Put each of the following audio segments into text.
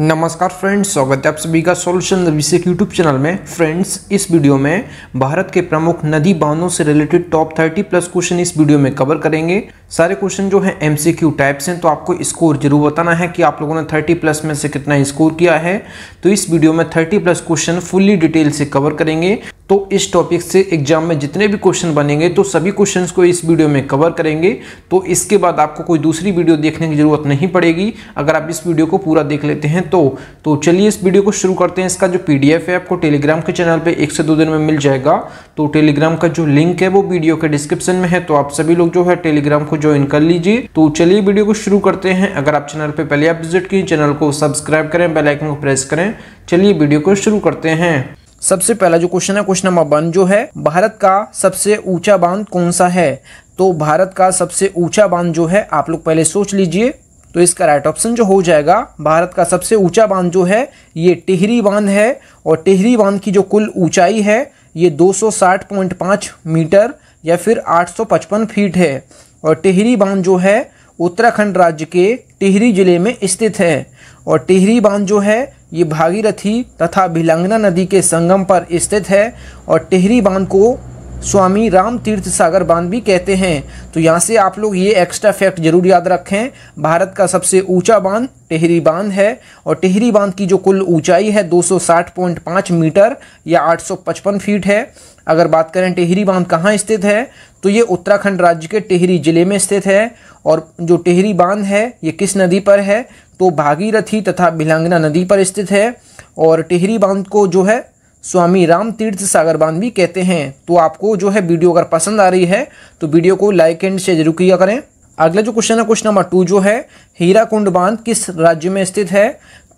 नमस्कार फ्रेंड्स स्वागत है आप सभी का सॉल्यूशन अभिषेक यूट्यूब चैनल में फ्रेंड्स इस वीडियो में भारत के प्रमुख नदी बांधों से रिलेटेड टॉप 30 प्लस क्वेश्चन इस वीडियो में कवर करेंगे सारे क्वेश्चन जो हैं एमसीक्यू टाइप से हैं तो आपको स्कोर जरूर बताना है कि आप लोगों ने 30 प्लस में से कितना स्कोर किया है तो इस वीडियो में 30 प्लस क्वेश्चन फुल्ली डिटेल से कवर करेंगे तो इस टॉपिक से एग्जाम में जितने भी क्वेश्चन बनेंगे तो सभी क्वेश्चन को इस वीडियो में कवर करेंगे तो इसके बाद आपको कोई दूसरी वीडियो देखने की ज़रूरत नहीं पड़ेगी अगर आप इस वीडियो को पूरा देख लेते हैं तो तो चलिए इस वीडियो को शुरू करते हैं इसका जो पी है आपको टेलीग्राम के चैनल पर एक से दो दिन में मिल जाएगा तो टेलीग्राम का जो लिंक है वो वीडियो के डिस्क्रिप्शन में है तो आप सभी लोग जो है टेलीग्राम को ज्वाइन कर लीजिए तो चलिए वीडियो को शुरू करते हैं अगर आप चैनल पर पहले आप विजिट किए चैनल को सब्सक्राइब करें बेलाइकन को प्रेस करें चलिए वीडियो को शुरू करते हैं सबसे पहला जो क्वेश्चन है क्वेश्चन नंबर वन जो है भारत का सबसे ऊंचा बांध कौन सा है तो भारत का सबसे ऊंचा बांध जो है आप लोग पहले सोच लीजिए तो इसका राइट ऑप्शन जो हो जाएगा भारत का सबसे ऊंचा बांध जो है ये टिहरी बांध है और टिहरी बांध की जो कुल ऊंचाई है ये 260.5 मीटर या फिर 855 फीट है और टिहरी बांध जो है उत्तराखंड राज्य के टिहरी जिले में स्थित है और टिहरी बांध जो है ये भागीरथी तथा भिलंगना नदी के संगम पर स्थित है और टिहरी बांध को स्वामी राम तीर्थ सागर बांध भी कहते हैं तो यहाँ से आप लोग ये एक्स्ट्रा फैक्ट जरूर याद रखें भारत का सबसे ऊंचा बांध टेहरी बांध है और टेहरी बांध की जो कुल ऊंचाई है 260.5 मीटर या 855 फीट है अगर बात करें टेहरी बांध कहाँ स्थित है तो ये उत्तराखंड राज्य के टेहरी जिले में स्थित है और जो टेहरी बांध है ये किस नदी पर है तो भागीरथी तथा भिलंगना नदी पर स्थित है और टेहरी बांध को जो है स्वामी राम तीर्थ सागर भी कहते हैं तो आपको जो है वीडियो अगर पसंद आ रही है तो वीडियो को लाइक एंड शेयर जरूर किया करें अगला जो क्वेश्चन है क्वेश्चन नंबर टू जो है हीरा कुंड बांध किस राज्य में स्थित है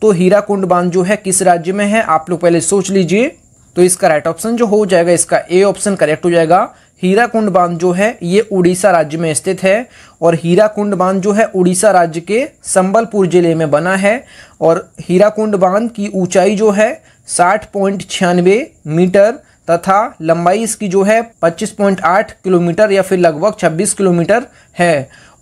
तो हीरा कुंड बांध जो है किस राज्य में है आप लोग पहले सोच लीजिए तो इसका राइट ऑप्शन जो हो जाएगा इसका ए ऑप्शन करेक्ट हो जाएगा हीराकुंड बांध जो है ये उड़ीसा राज्य में स्थित है और हीराकुंड बांध जो है उड़ीसा राज्य के संबलपुर जिले में बना है और हीराकुंड बांध की ऊंचाई जो है साठ पॉइंट छियानवे मीटर तथा लंबाई इसकी जो है 25.8 किलोमीटर या फिर लगभग 26 किलोमीटर है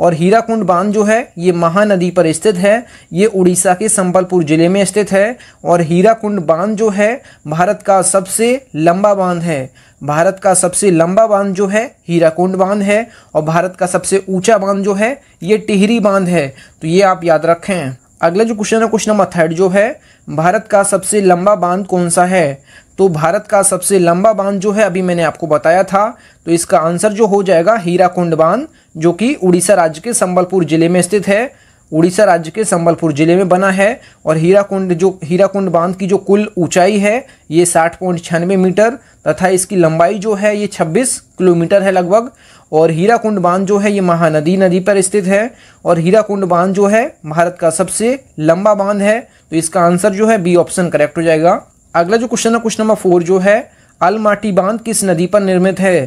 और हीराकुंड बांध जो है ये महानदी पर स्थित है ये उड़ीसा के संबलपुर जिले में स्थित है और हीराकुंड बांध जो है भारत का सबसे लंबा बांध है भारत का सबसे लंबा बांध जो है हीराकुंड बांध है और भारत का सबसे ऊंचा बांध जो है ये टिहरी बांध है तो ये आप याद रखें अगला जो क्वेश्चन है क्वेश्चन नंबर थर्ड जो है भारत का सबसे लंबा बांध कौन सा है तो भारत का सबसे लंबा बांध जो है अभी मैंने आपको बताया था तो इसका आंसर जो हो जाएगा हीराकुंड बांध जो कि उड़ीसा राज्य के संबलपुर जिले में स्थित है उड़ीसा राज्य के संबलपुर जिले में बना है और हीराकुंड जो हीराकुंड बांध की जो कुल ऊंचाई है ये साठ पॉइंट छियानवे मीटर तथा इसकी लंबाई जो है ये छब्बीस किलोमीटर है लगभग और हीराकुंड बांध जो है ये महानदी नदी पर स्थित है और हीराकुंड बांध जो है भारत का सबसे लंबा बांध है तो इसका आंसर जो है बी ऑप्शन करेक्ट हो जाएगा अगला जो क्वेश्चन है क्वेश्चन नंबर फोर जो है अलमाटी बांध किस नदी पर निर्मित है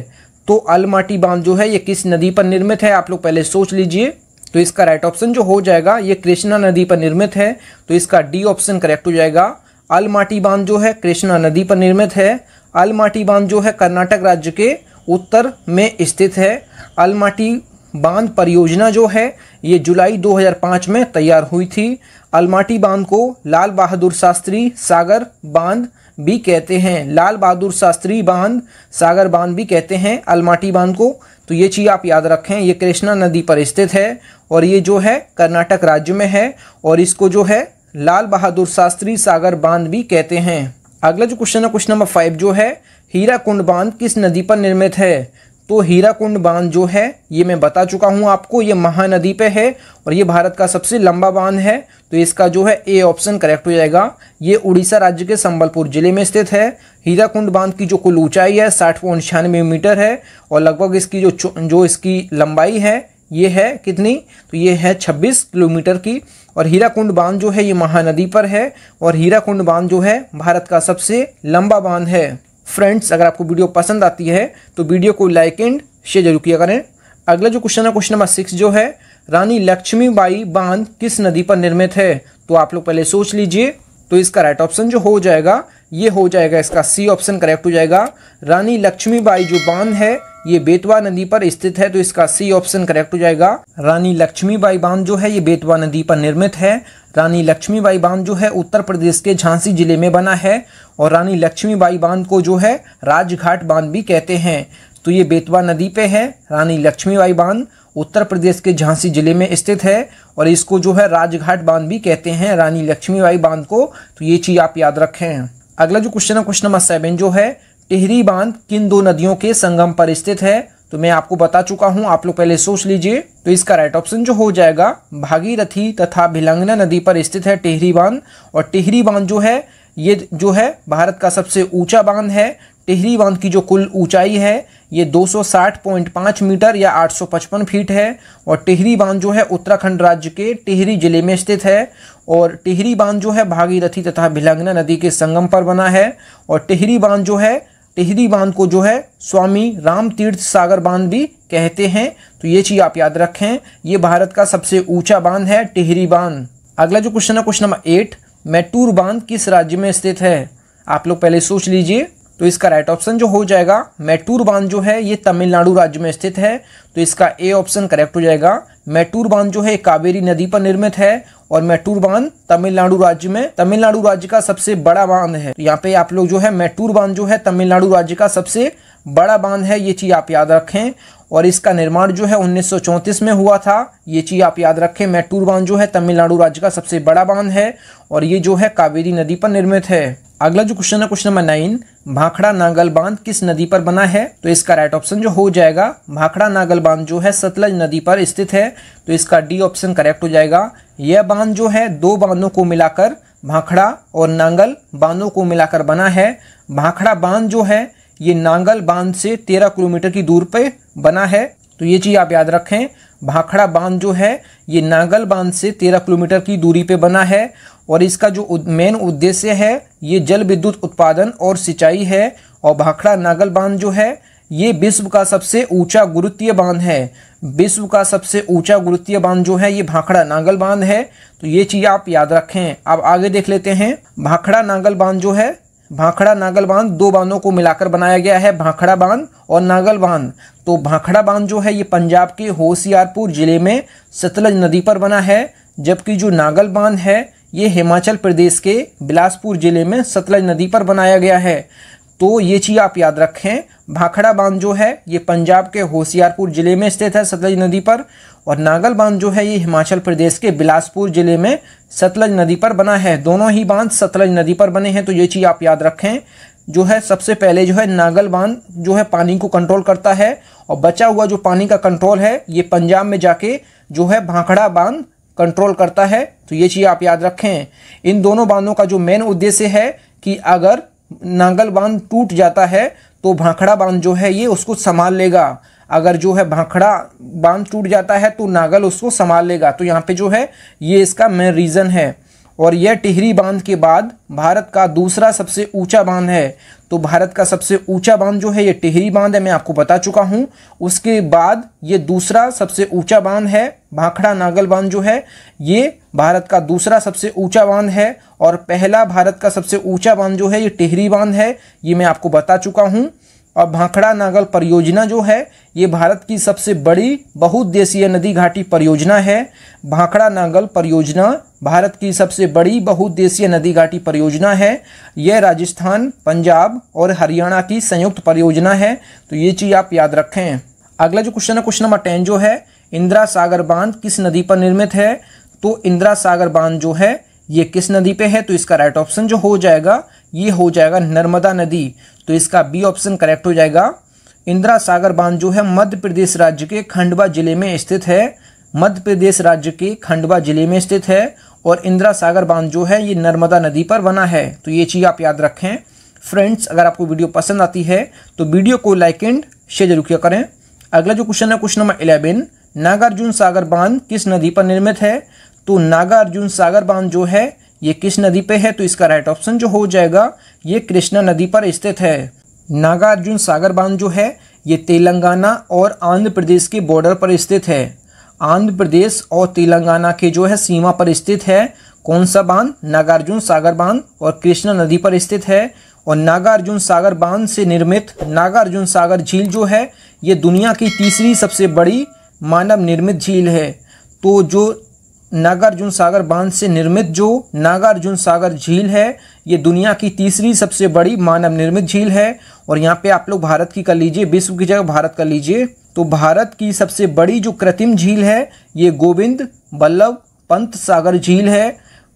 तो अलमाटी बांध जो है ये किस नदी पर निर्मित है आप लोग पहले सोच लीजिए तो इसका राइट ऑप्शन जो हो जाएगा ये कृष्णा नदी पर निर्मित है तो इसका डी ऑप्शन करेक्ट हो जाएगा अलमाटी बांध जो है कृष्णा नदी पर निर्मित है अलमाटी बांध जो है कर्नाटक राज्य के उत्तर में स्थित है अलमाटी बांध परियोजना जो है ये जुलाई 2005 में तैयार हुई थी अलमाटी बांध को लाल बहादुर शास्त्री सागर बांध भी कहते हैं लाल बहादुर शास्त्री बांध सागर बांध भी कहते हैं अलमाटी बांध को तो ये चीज़ आप याद रखें ये कृष्णा नदी पर स्थित है और ये जो है कर्नाटक राज्य में है और इसको जो है लाल बहादुर शास्त्री सागर बांध भी कहते हैं अगला जो क्वेश्चन है क्वेश्चन नंबर फाइव जो है हीरा कुंड बांध किस नदी पर निर्मित है तो हीराकुंड बांध जो है ये मैं बता चुका हूँ आपको ये महानदी पे है और ये भारत का सबसे लंबा बांध है तो इसका जो है ए ऑप्शन करेक्ट हो जाएगा ये उड़ीसा राज्य के संबलपुर जिले में स्थित है हीराकुंड बांध की जो कुल ऊंचाई है साठ पॉइंट छियानवे मीटर है और लगभग इसकी जो जो इसकी लंबाई है ये है कितनी तो ये है 26 किलोमीटर की और हीराकुंड बांध जो है ये महानदी पर है और हीराकुंड बांध जो है भारत का सबसे लंबा बांध है फ्रेंड्स अगर आपको वीडियो पसंद आती है तो वीडियो को लाइक एंड शेयर जरूर किया करें अगला जो क्वेश्चन है क्वेश्चन नंबर सिक्स जो है रानी लक्ष्मीबाई बांध किस नदी पर निर्मित है तो आप लोग पहले सोच लीजिए तो इसका राइट ऑप्शन जो हो जाएगा ये हो जाएगा इसका सी ऑप्शन करेक्ट हो जाएगा रानी लक्ष्मीबाई जो बांध है ये बेतवा नदी पर स्थित है तो इसका सी ऑप्शन करेक्ट हो जाएगा रानी लक्ष्मीबाई बांध जो है ये बेतवा नदी पर निर्मित है रानी लक्ष्मीबाई बांध जो है उत्तर प्रदेश के झांसी जिले में बना है और रानी लक्ष्मीबाई बांध को जो है राजघाट बांध भी कहते हैं तो ये बेतवा नदी पे है रानी लक्ष्मीबाई बांध उत्तर प्रदेश के झांसी जिले में स्थित है और इसको जो है राजघाट बांध भी कहते हैं रानी लक्ष्मीबाई बांध को तो ये चीज़ आप याद रखें अगला जो क्वेश्चन है क्वेश्चन नंबर सेवन जो है टिहरी बांध किन दो नदियों के संगम पर स्थित है तो मैं आपको बता चुका हूं आप लोग पहले सोच लीजिए तो इसका राइट ऑप्शन जो हो जाएगा भागीरथी तथा भिलंगना नदी पर स्थित है टिहरी बांध और टिहरी बांध जो है ये जो है भारत का सबसे ऊंचा बांध है टिहरी बांध की जो कुल ऊंचाई है ये 260.5 मीटर या 855 फीट है और टिहरी बांध जो है उत्तराखंड राज्य के टिहरी जिले में स्थित है और टिहरी बांध जो है भागीरथी तथा भिलंगना नदी के संगम पर बना है और टिहरी बांध जो है टिहरी बांध को जो है स्वामी राम तीर्थ सागर बांध भी कहते हैं तो ये चीज़ आप याद रखें ये भारत का सबसे ऊंचा बांध है टिहरी बांध अगला जो क्वेश्चन है क्वेश्चन नंबर एट मैटूर बांध किस राज्य में स्थित है आप लोग पहले सोच लीजिए तो इसका राइट ऑप्शन जो हो जाएगा मैटूर बांध जो है ये तमिलनाडु राज्य में स्थित है तो इसका ए ऑप्शन करेक्ट हो जाएगा मैटूर बांध जो है कावेरी नदी पर निर्मित है और मैटूर बांध तमिलनाडु राज्य में तमिलनाडु राज्य का सबसे बड़ा बांध है तो यहाँ पे आप लोग जो है मैटूर बांध जो है तमिलनाडु राज्य का सबसे बड़ा बांध है ये चीज़ आप याद रखें और इसका निर्माण जो है उन्नीस में हुआ था ये चीज़ आप याद रखें मैटूर बांध जो है तमिलनाडु राज्य का सबसे बड़ा बांध है और ये जो है कावेरी नदी पर निर्मित है अगला जो क्वेश्चन है question number nine Bhakra Nangal बांध किस नदी पर बना है तो इसका राइट ऑप्शन जो हो जाएगा भाखड़ा नागल बांध जो है सतलज नदी पर स्थित है तो इसका डी ऑप्शन करेक्ट हो जाएगा यह बांध जो है दो बांधों को मिलाकर भाखड़ा और नांगल बांधों को मिलाकर बना है भाखड़ा बांध जो है ये नांगल बांध से तेरह किलोमीटर की दूर पर बना है तो ये चीज़ आप याद रखें भाखड़ा बांध जो है ये नागल बांध से तेरह किलोमीटर की दूरी पे बना है और इसका जो मेन उद्देश्य है ये जल विद्युत उत्पादन और सिंचाई है और भाखड़ा नागल बांध जो है ये विश्व का सबसे ऊंचा गुरुत्वीय बांध है विश्व का सबसे ऊंचा गुरुत्वीय बांध जो है ये भाखड़ा नागल बांध है तो ये चीज़ आप याद रखें अब आगे देख लेते हैं भाखड़ा नागल बांध जो है भाखड़ा नागल बांध दो बांधों को मिलाकर बनाया गया है भाखड़ा बांध और नागल बांध तो भाखड़ा बांध जो है ये पंजाब के होशियारपुर जिले में सतलज नदी पर बना है जबकि जो नागल बांध है ये हिमाचल प्रदेश के बिलासपुर जिले में सतलज नदी पर बनाया गया है तो ये चीज़ आप याद रखें भाखड़ा बांध जो है ये पंजाब के होशियारपुर ज़िले में स्थित है सतलज नदी पर और नागल बांध जो है ये हिमाचल प्रदेश के बिलासपुर ज़िले में सतलज नदी पर बना है दोनों ही बांध सतलज नदी पर बने हैं तो ये चीज़ आप याद रखें जो है सबसे पहले जो है नागल बांध जो है पानी को कंट्रोल करता है और बचा हुआ जो पानी का कंट्रोल है ये पंजाब में जाके जो है भाखड़ा बांध कंट्रोल करता है तो ये चीज़ आप याद रखें इन दोनों बांधों का जो मेन उद्देश्य है कि अगर नांगल बांध टूट जाता है तो भाखड़ा बांध जो है ये उसको संभाल लेगा अगर जो है भाखड़ा बांध टूट जाता है तो नागल उसको संभाल लेगा तो यहाँ पे जो है ये इसका मेन रीज़न है और यह टिहरी बांध के बाद भारत का दूसरा सबसे ऊंचा बांध है तो भारत का सबसे ऊंचा बांध जो है ये टिहरी बांध है मैं आपको बता चुका हूँ उसके बाद ये दूसरा सबसे ऊंचा बांध है भाखड़ा नागल बांध जो है ये भारत का दूसरा सबसे ऊंचा बांध है और पहला भारत का सबसे ऊंचा बांध जो है ये टिहरी बांध है ये मैं आपको बता चुका हूँ और भाखड़ा नागल परियोजना जो है ये भारत की सबसे बड़ी बहुउद्देशीय नदी घाटी परियोजना है भाखड़ा नागल परियोजना भारत की सबसे बड़ी बहुउद्देशीय नदी घाटी परियोजना है यह राजस्थान पंजाब और हरियाणा की संयुक्त परियोजना है तो ये चीज़ आप याद रखें अगला जो क्वेश्चन है क्वेश्चन नंबर टेन जो है इंदिरा सागर बांध किस नदी पर निर्मित है तो इंदिरा सागर बांध जो है ये किस नदी पे है तो इसका राइट ऑप्शन जो हो जाएगा ये हो जाएगा नर्मदा नदी तो इसका बी ऑप्शन करेक्ट हो जाएगा इंदिरा सागर बांध जो है मध्य प्रदेश राज्य के खंडवा जिले में स्थित है मध्य प्रदेश राज्य के खंडवा जिले में स्थित है और इंदिरा सागर बांध जो है ये नर्मदा नदी पर बना है तो ये चीज़ आप याद रखें फ्रेंड्स अगर आपको वीडियो पसंद आती है तो वीडियो को लाइक एंड शेयर जरूर किया करें अगला जो क्वेश्चन है question number eleven Nagarjuna Sagar बांध किस नदी पर निर्मित है तो नागार्जुन सागर बांध जो है ये किस नदी पे है तो इसका राइट ऑप्शन जो हो जाएगा ये कृष्णा नदी पर स्थित है नागार्जुन सागर बांध जो है ये तेलंगाना और आंध्र प्रदेश के बॉर्डर पर स्थित है आंध्र प्रदेश और तेलंगाना के जो है सीमा पर स्थित है कौन सा बांध नागार्जुन सागर बांध और कृष्णा नदी पर स्थित है और नागार्जुन सागर बांध से निर्मित नागार्जुन सागर झील जो है ये दुनिया की तीसरी सबसे बड़ी मानव निर्मित झील है तो जो नागार्जुन सागर बांध से निर्मित जो नागार्जुन सागर झील है ये दुनिया की तीसरी सबसे बड़ी मानव निर्मित झील है और यहाँ पे आप लोग भारत की कर लीजिए विश्व की जगह भारत कर लीजिए तो भारत की सबसे बड़ी जो कृत्रिम झील है ये गोविंद बल्लभ पंत सागर झील है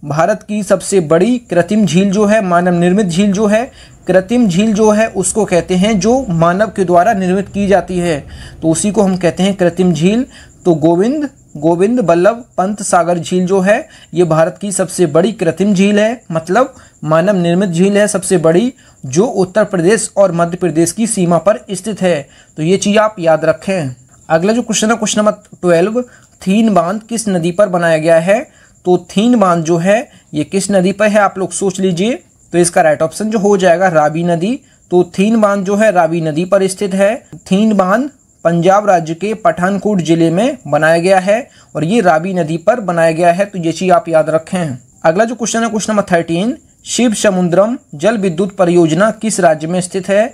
भारत की सबसे बड़ी कृत्रिम झील जो है मानव निर्मित झील जो है कृत्रिम झील जो है उसको कहते हैं जो मानव के द्वारा निर्मित की जाती है तो उसी को हम कहते हैं कृत्रिम झील तो गोविंद गोविंद बल्लभ पंत सागर झील जो है ये भारत की सबसे बड़ी कृत्रिम झील है मतलब मानव निर्मित झील है सबसे बड़ी जो उत्तर प्रदेश और मध्य प्रदेश की सीमा पर स्थित है तो ये चीज़ आप याद रखें अगला जो क्वेश्चन है क्वेश्चन नंबर ट्वेल्व थीन बांध किस नदी पर बनाया गया है तो थीन बांध जो है ये किस नदी पर है आप लोग सोच लीजिए तो इसका राइट ऑप्शन जो हो जाएगा रावी नदी तो थीन बांध जो है रावी नदी पर स्थित है थीन बांध पंजाब राज्य के पठानकोट जिले में बनाया गया है और ये रावी नदी पर बनाया गया है तो ये चीज़ आप याद रखें अगला जो क्वेश्चन है question number thirteen Shiva Samudram जल विद्युत परियोजना किस राज्य में स्थित है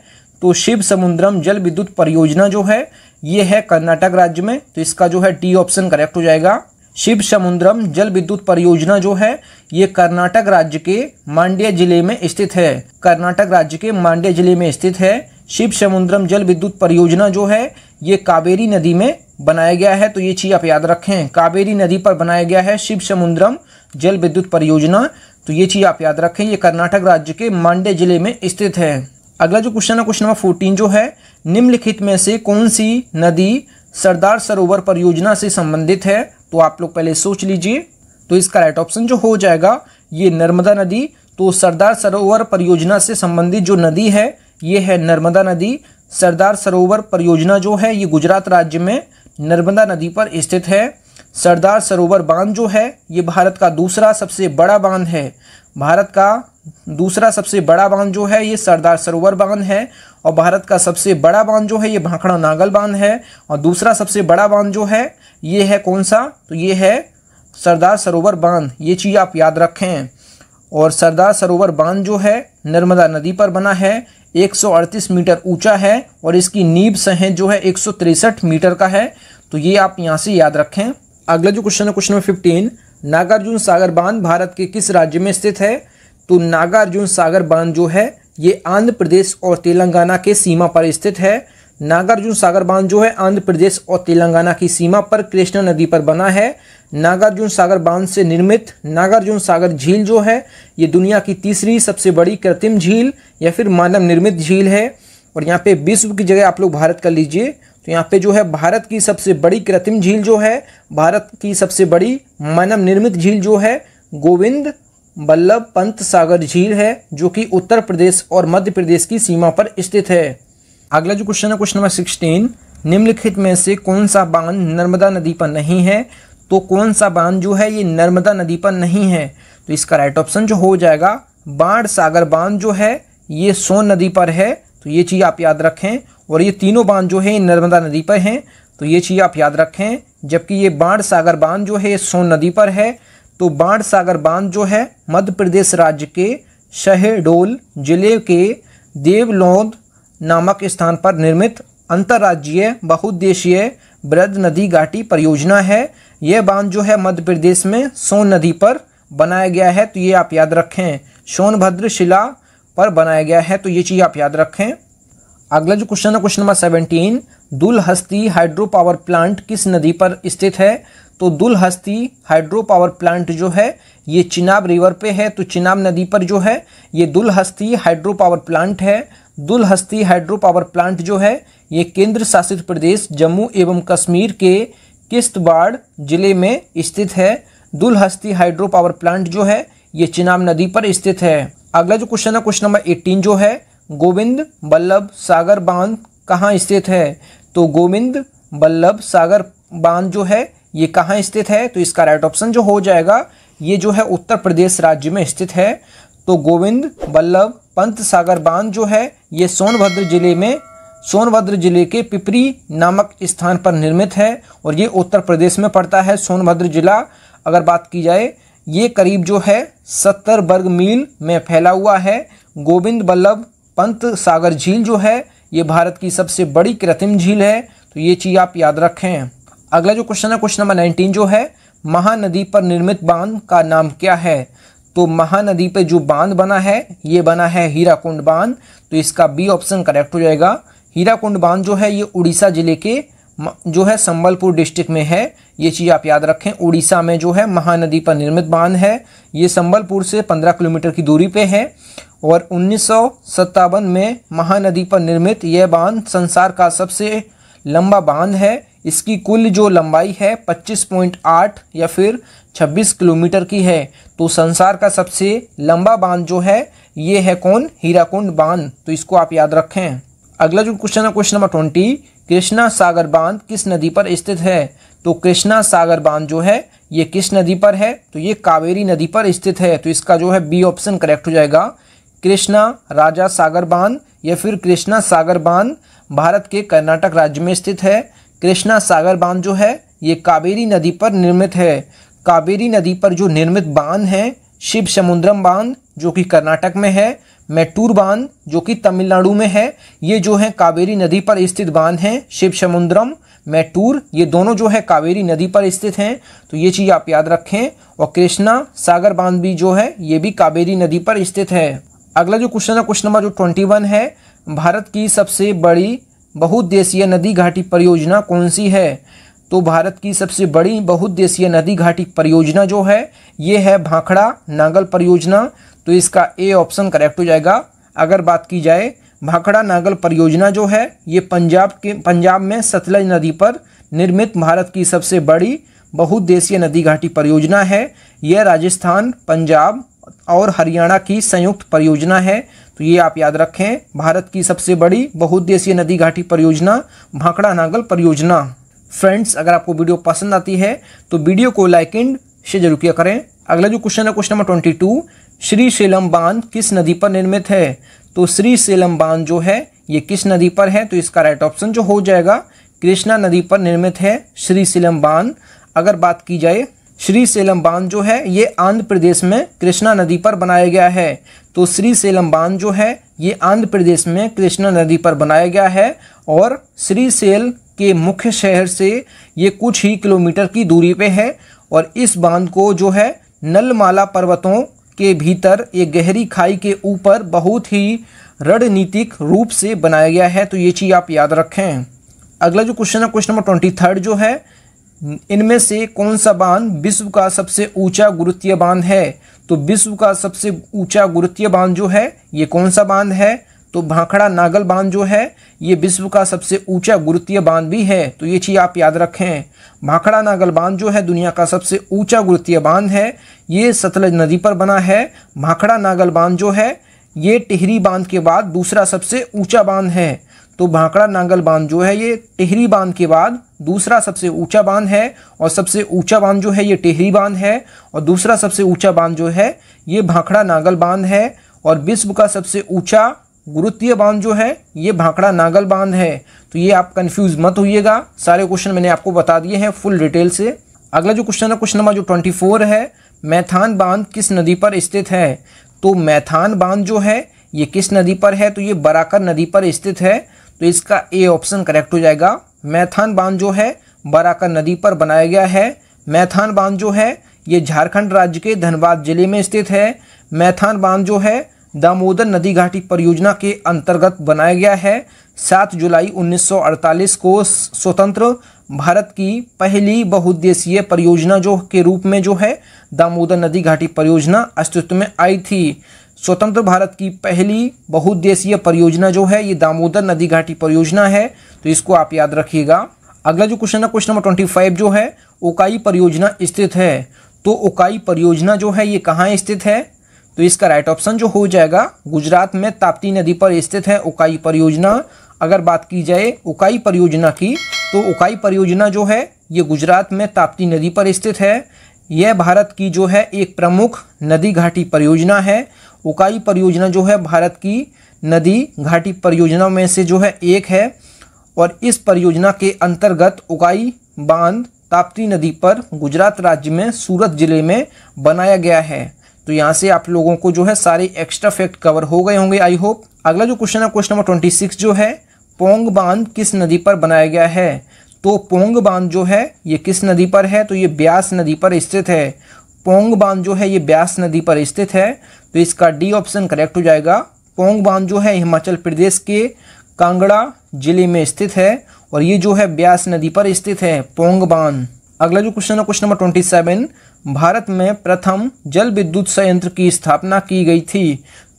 तो शिव समुद्रम जल विद्युत परियोजना जो है ये है कर्नाटक राज्य में तो इसका जो है टी ऑप्शन करेक्ट हो जाएगा शिव समुद्रम जल विद्युत परियोजना जो है ये कर्नाटक राज्य के मांड्या जिले में स्थित है कर्नाटक राज्य के मांड्या जिले में स्थित है शिव समुद्रम जल विद्युत परियोजना जो है ये कावेरी नदी में बनाया गया है तो ये चीज़ आप याद रखें कावेरी नदी पर बनाया गया है शिव समुद्रम जल विद्युत परियोजना तो ये चीज़ आप याद रखें ये कर्नाटक राज्य के मांडे जिले में स्थित है अगला जो क्वेश्चन है क्वेश्चन नंबर फोर्टीन जो है निम्नलिखित में से कौन सी नदी सरदार सरोवर परियोजना से संबंधित है तो आप लोग पहले सोच लीजिए तो इसका राइट ऑप्शन जो हो जाएगा ये नर्मदा नदी तो सरदार सरोवर परियोजना से संबंधित जो नदी है ये है नर्मदा नदी सरदार सरोवर परियोजना जो है ये गुजरात राज्य में नर्मदा नदी पर स्थित है सरदार सरोवर बांध जो है ये भारत का दूसरा सबसे बड़ा बांध है भारत का दूसरा सबसे बड़ा बांध जो है ये सरदार सरोवर बांध है और भारत का सबसे बड़ा बांध जो है ये भाखड़ा नागल बांध है और दूसरा सबसे बड़ा बांध जो है ये है कौन सा तो ये है सरदार सरोवर बांध ये चीज़ आप याद रखें और सरदार सरोवर बांध जो है नर्मदा नदी पर बना है 138 मीटर ऊंचा है और इसकी नींब सहें जो है एक मीटर का है तो ये आप यहाँ से याद रखें अगला जो क्वेश्चन है question number fifteen Nagarjuna Sagar बांध भारत के किस राज्य में स्थित है तो नागार्जुन सागर बांध जो है ये आंध्र प्रदेश और तेलंगाना के सीमा पर स्थित है नागार्जुन सागर बांध जो है आंध्र प्रदेश और तेलंगाना की सीमा पर कृष्णा नदी पर बना है नागार्जुन सागर बांध से निर्मित नागार्जुन सागर झील जो है ये दुनिया की तीसरी सबसे बड़ी कृत्रिम झील या फिर मानव निर्मित झील है और यहाँ पे विश्व की जगह आप लोग भारत कर लीजिए तो यहाँ पे जो है भारत की सबसे बड़ी कृत्रिम झील जो है भारत की सबसे बड़ी मानव निर्मित झील जो है गोविंद बल्लभ पंत सागर झील है जो कि उत्तर प्रदेश और मध्य प्रदेश की सीमा पर स्थित है अगला जो क्वेश्चन है क्वेश्चन नंबर सिक्सटीन निम्नलिखित में से कौन सा बांध नर्मदा नदी पर नहीं है तो कौन सा बांध जो है ये नर्मदा नदी पर नहीं है तो इसका राइट ऑप्शन जो हो जाएगा बाढ़ सागर बांध जो है ये सोन नदी पर है तो ये चीज़ आप याद रखें और ये तीनों बांध जो है नर्मदा नदी पर हैं तो ये चीज़ आप याद रखें जबकि ये बाढ़ सागर बांध जो है सोन नदी पर है तो बाढ़ सागर बांध जो है मध्य प्रदेश राज्य के शहडोल जिले के देवलोंद नामक स्थान पर निर्मित अंतर्राज्यीय बहुद्देशीय ब्रद नदी घाटी परियोजना है यह बांध जो है मध्य प्रदेश में सोन नदी पर बनाया गया है तो ये आप याद रखें सोनभद्र शिला पर बनाया गया है तो ये चीज़ आप याद रखें अगला जो क्वेश्चन है question number seventeen Dulhasti hydro power plant किस नदी पर स्थित है तो दुलहस्ती हाइड्रो पावर प्लांट जो है ये चिनाब रिवर पे है तो चिनाब नदी पर जो है ये दुलहस्ती हाइड्रो पावर प्लांट है दुलहस्ती हाइड्रो पावर प्लांट जो है ये केंद्र शासित प्रदेश जम्मू एवं कश्मीर के किश्तवाड़ जिले में स्थित है दुलहस्ती हाइड्रो पावर प्लांट जो है ये चिनाब नदी पर स्थित है अगला जो क्वेश्चन है क्वेश्चन नंबर एटीन जो है गोविंद बल्लभ सागर बांध कहाँ स्थित है तो गोविंद बल्लभ सागर बांध जो है ये कहाँ स्थित है तो इसका राइट ऑप्शन जो हो जाएगा ये जो है उत्तर प्रदेश राज्य में स्थित है तो गोविंद बल्लभ पंत सागर बांध जो है ये सोनभद्र जिले में सोनभद्र जिले के पिपरी नामक स्थान पर निर्मित है और ये उत्तर प्रदेश में पड़ता है सोनभद्र जिला अगर बात की जाए ये करीब जो है सत्तर वर्ग मील में फैला हुआ है गोविंद बल्लभ पंत सागर झील जो है ये भारत की सबसे बड़ी कृत्रिम झील है तो ये चीज़ आप याद रखें अगला जो क्वेश्चन है क्वेश्चन नंबर नाइनटीन जो है महानदी पर निर्मित बांध का नाम क्या है तो महानदी पे जो बांध बना है ये बना है हीराकुंड बांध तो इसका बी ऑप्शन करेक्ट हो जाएगा हीराकुंड बांध जो है ये उड़ीसा जिले के जो है संबलपुर डिस्ट्रिक्ट में है ये चीज़ आप याद रखें उड़ीसा में जो है महानदी पर निर्मित बांध है ये संबलपुर से 15 किलोमीटर की दूरी पे है और उन्नीस में महानदी पर निर्मित यह बांध संसार का सबसे लंबा बांध है इसकी कुल जो लंबाई है 25.8 या फिर 26 किलोमीटर की है तो संसार का सबसे लंबा बांध जो है ये है कौन हीराकुंड बांध तो इसको आप याद रखें अगला जो क्वेश्चन है question number twenty Krishna Sagar बांध किस नदी पर स्थित है तो कृष्णा सागर बांध जो है ये किस नदी पर है तो ये कावेरी नदी पर स्थित है तो इसका जो है बी ऑप्शन करेक्ट हो जाएगा कृष्णा राजा सागर बांध या फिर कृष्णा सागर बांध भारत के कर्नाटक राज्य में स्थित है कृष्णा सागर बांध जो है ये कावेरी नदी पर निर्मित है कावेरी नदी पर जो निर्मित बांध हैं शिव समुद्रम बांध जो कि कर्नाटक में है मैटूर बांध जो कि तमिलनाडु में है ये जो है कावेरी नदी पर स्थित बांध हैं शिव समुद्रम मैटूर ये दोनों जो है कावेरी नदी पर स्थित हैं तो ये चीज़ आप याद रखें और कृष्णा सागर बांध भी जो है ये भी कावेरी नदी पर स्थित है अगला जो क्वेश्चन है क्वेश्चन नंबर जो ट्वेंटी वन है भारत की सबसे बड़ी बहुद्देशीय नदी घाटी परियोजना कौन सी है तो भारत की सबसे बड़ी बहुद्देशीय नदी घाटी परियोजना जो है ये है भाखड़ा नागल परियोजना तो इसका ए ऑप्शन करेक्ट हो जाएगा अगर बात की जाए भाखड़ा नागल परियोजना जो है ये पंजाब के पंजाब में सतलज नदी पर निर्मित भारत की सबसे बड़ी बहुद्देशीय नदी घाटी परियोजना है यह राजस्थान पंजाब और हरियाणा की संयुक्त परियोजना है तो ये आप याद रखें भारत की सबसे बड़ी बहुद्देशीय नदी घाटी परियोजना भाकड़ा नागल परियोजना फ्रेंड्स अगर आपको वीडियो पसंद आती है तो वीडियो को लाइक एंड शेयर जरूर किया करें अगला जो क्वेश्चन है question number twenty two Srisailam बांध किस नदी पर निर्मित है तो श्री सेलम बांध जो है ये किस नदी पर है तो इसका राइट ऑप्शन जो हो जाएगा कृष्णा नदी पर निर्मित है श्री सेलम बांध अगर बात की जाए श्री सेलम बांध जो है ये आंध्र प्रदेश में कृष्णा नदी पर बनाया गया है तो श्री सेलम बांध जो है ये आंध्र प्रदेश में कृष्णा नदी पर बनाया गया है और श्री सेल के मुख्य शहर से ये कुछ ही किलोमीटर की दूरी पे है और इस बांध को जो है नलमाला पर्वतों के भीतर एक गहरी खाई के ऊपर बहुत ही रणनीतिक रूप से बनाया गया है तो ये चीज़ आप याद रखें अगला जो क्वेश्चन है क्वेश्चन नंबर ट्वेंटी थर्ड जो है इनमें से कौन सा बांध विश्व का सबसे ऊंचा गुरुत्वीय बांध है तो विश्व का सबसे ऊंचा गुरुत्वीय बांध जो है ये कौन सा बांध है तो भाखड़ा नागल बांध जो है ये विश्व का सबसे ऊंचा गुरुत्वीय बांध भी है तो ये चीज़ आप याद रखें भाखड़ा नागल बांध जो है दुनिया का सबसे ऊंचा गुरुत्वीय बांध है ये सतलज नदी पर बना है भाखड़ा नागल बांध जो है ये टिहरी बांध के बाद दूसरा सबसे ऊंचा बांध है तो भाखड़ा नांगल बांध जो है ये टेहरी बांध के बाद दूसरा सबसे ऊंचा बांध है और सबसे ऊंचा बांध जो है ये टेहरी बांध है और दूसरा सबसे ऊंचा बांध जो है ये भाखड़ा नांगल बांध है और विश्व का सबसे ऊंचा गुरुत्वीय बांध जो है ये भाखड़ा नांगल बांध है तो ये आप कंफ्यूज मत होइएगा सारे क्वेश्चन मैंने आपको बता दिए हैं फुल डिटेल से अगला जो क्वेश्चन है क्वेश्चन नंबर जो ट्वेंटी फोर है मैथान बांध किस नदी पर स्थित है तो मैथान बांध जो है ये किस नदी पर है तो ये बराकर नदी पर स्थित है तो इसका ए ऑप्शन करेक्ट हो जाएगा मैथान बांध जो है बराका नदी पर बनाया गया है मैथान बांध जो है ये झारखंड राज्य के धनबाद जिले में स्थित है मैथान बांध जो है दामोदर नदी घाटी परियोजना के अंतर्गत बनाया गया है 7 जुलाई 1948 को स्वतंत्र भारत की पहली बहुउद्देशीय परियोजना जो के रूप में जो है दामोदर नदी घाटी परियोजना अस्तित्व में आई थी स्वतंत्र भारत की पहली बहुउद्देशीय परियोजना जो है ये दामोदर नदी घाटी परियोजना है तो इसको आप याद रखिएगा अगला जो क्वेश्चन है क्वेश्चन नंबर ट्वेंटी फाइव जो है ओकाई परियोजना स्थित है तो ओकाई परियोजना जो है ये कहाँ स्थित है तो इसका राइट ऑप्शन जो हो जाएगा गुजरात में ताप्ती नदी पर स्थित है उकाई परियोजना अगर बात की जाए उकाई परियोजना की तो उकाई परियोजना जो है ये गुजरात में ताप्ती नदी पर स्थित है यह भारत की जो है एक प्रमुख नदी घाटी परियोजना है उकाई परियोजना जो है भारत की नदी घाटी परियोजना में से जो है एक है और इस परियोजना के अंतर्गत उकाई बांध ताप्ती नदी पर गुजरात राज्य में सूरत ज़िले में बनाया गया है तो यहाँ से आप लोगों को जो है सारे एक्स्ट्रा फैक्ट कवर हो गए होंगे आई होप अगला जो क्वेश्चन है क्वेश्चन नंबर ट्वेंटी सिक्स जो है पोंग बांध किस नदी पर बनाया गया है तो पोंग बांध जो है ये किस नदी पर है तो ये ब्यास नदी पर स्थित है पोंग बांध जो है ये ब्यास नदी पर स्थित है तो इसका डी ऑप्शन करेक्ट हो जाएगा पोंग बांध जो है हिमाचल प्रदेश के कांगड़ा जिले में स्थित है और ये जो है ब्यास नदी पर स्थित है पोंग बांध अगला जो क्वेश्चन है question number twenty seven Bharat में प्रथम जल विद्युत संयंत्र की स्थापना की गई थी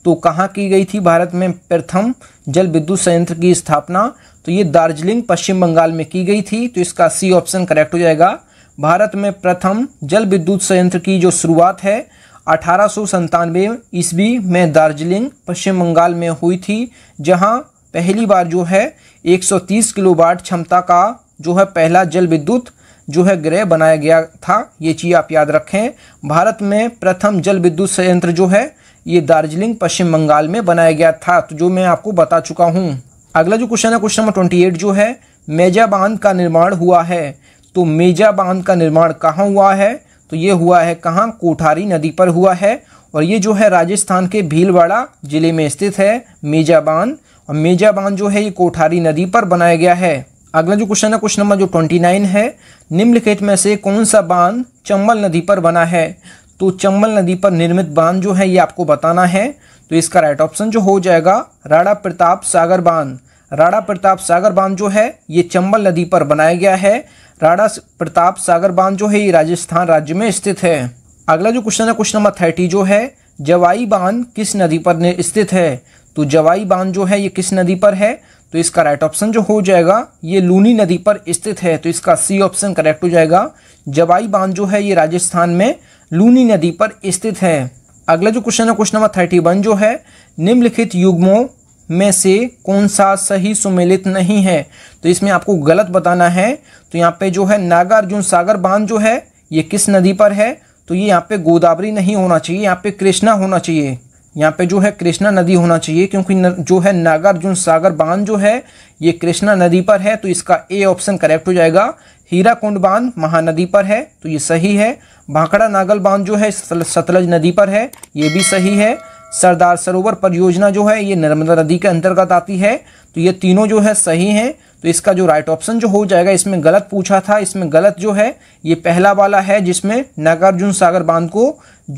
तो कहाँ की गई थी भारत में प्रथम जल विद्युत संयंत्र की स्थापना तो ये दार्जिलिंग पश्चिम बंगाल में की गई थी तो इसका सी ऑप्शन करेक्ट हो जाएगा भारत में प्रथम जल विद्युत संयंत्र की जो शुरुआत है अठारह ईस्वी में दार्जिलिंग पश्चिम बंगाल में हुई थी जहां पहली बार जो है 130 किलोवाट क्षमता का जो है पहला जल विद्युत जो है ग्रह बनाया गया था ये चीज़ आप याद रखें भारत में प्रथम जल विद्युत संयंत्र जो है ये दार्जिलिंग पश्चिम बंगाल में बनाया गया था तो जो मैं आपको बता चुका हूँ अगला जो क्वेश्चन है क्वेश्चन नंबर ट्वेंटी एट जो है बांध का निर्माण हुआ है तो मेजा बांध का निर्माण कहाँ हुआ है तो ये हुआ है कहाँ कोठारी नदी पर हुआ है और ये जो है राजस्थान के भीलवाड़ा जिले में स्थित है मेजा बांध और मेजा बांध जो है ये कोठारी नदी पर बनाया गया है अगला जो क्वेश्चन है क्वेश्चन नंबर जो ट्वेंटी नाइन है निम्नलिखित में से कौन सा बांध चंबल नदी पर बना है तो चंबल नदी पर निर्मित बांध जो है ये आपको बताना है तो इसका राइट ऑप्शन जो हो जाएगा राणा प्रताप सागर बांध राणा प्रताप सागर बांध जो है ये चंबल नदी पर बनाया गया है राणा प्रताप सागर बांध जो है ये राजस्थान राज्य में स्थित है अगला जो क्वेश्चन है क्वेश्चन नंबर थर्टी जो है जवाई बांध किस नदी पर स्थित है तो जवाई बांध जो है ये किस नदी पर है तो इसका राइट ऑप्शन जो हो जाएगा ये लूनी नदी पर स्थित है तो इसका सी ऑप्शन करेक्ट हो जाएगा जवाई बांध जो है ये राजस्थान में लूनी नदी पर स्थित है अगला जो क्वेश्चन है क्वेश्चन नंबर थर्टी वन जो है निम्नलिखित युग्मों में से कौन सा सही सुमेलित नहीं है तो इसमें आपको गलत बताना है तो यहाँ पे जो है नागार्जुन सागर बांध जो है ये किस नदी पर है तो ये यहाँ पे गोदावरी नहीं होना चाहिए यहाँ पे कृष्णा होना चाहिए यहाँ पे जो है कृष्णा नदी होना चाहिए क्योंकि न, जो है नागार्जुन सागर बांध जो है ये कृष्णा नदी पर है तो इसका ए ऑप्शन करेक्ट हो जाएगा हीरा कुंड बांध महानदी पर है तो ये सही है भाखड़ा नागल बांध जो है सतलज नदी पर है ये भी सही है सरदार सरोवर परियोजना जो है ये नर्मदा नदी के अंतर्गत आती है तो ये तीनों जो है सही हैं तो इसका जो राइट ऑप्शन जो हो जाएगा इसमें गलत पूछा था इसमें गलत जो है ये पहला वाला है जिसमें नागार्जुन सागर बांध को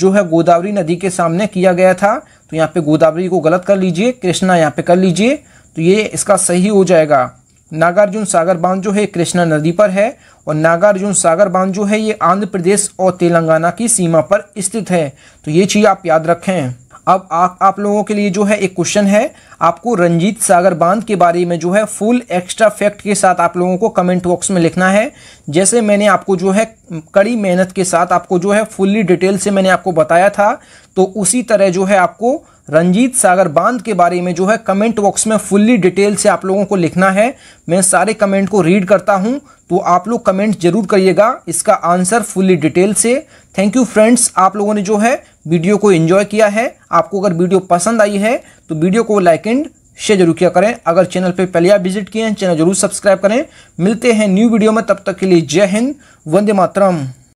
जो है गोदावरी नदी के सामने किया गया था तो यहाँ पे गोदावरी को गलत कर लीजिए कृष्णा यहाँ पे कर लीजिए तो ये इसका सही हो जाएगा नागार्जुन सागर बांध जो है कृष्णा नदी पर है और नागार्जुन सागर बांध जो है ये आंध्र प्रदेश और तेलंगाना की सीमा पर स्थित है तो ये चीज़ आप याद रखें अब आ, आप लोगों के लिए जो है एक क्वेश्चन है आपको रंजीत सागर बांध के बारे में जो है फुल एक्स्ट्रा फैक्ट के साथ आप लोगों को कमेंट बॉक्स में लिखना है जैसे मैंने आपको जो है कड़ी मेहनत के साथ आपको जो है फुल्ली डिटेल से मैंने आपको बताया था तो उसी तरह जो है आपको रंजीत सागर बांध के बारे में जो है कमेंट बॉक्स में फुल्ली डिटेल से आप लोगों को लिखना है मैं सारे कमेंट को रीड करता हूं तो आप लोग कमेंट जरूर करिएगा इसका आंसर फुल्ली डिटेल से थैंक यू फ्रेंड्स आप लोगों ने जो है वीडियो को एंजॉय किया है आपको अगर वीडियो पसंद आई है तो वीडियो को लाइक एंड शेयर जरूर किया करें अगर चैनल पे पहले आप विजिट किए हैं चैनल जरूर सब्सक्राइब करें मिलते हैं न्यू वीडियो में तब तक के लिए जय हिंद वंदे मातरम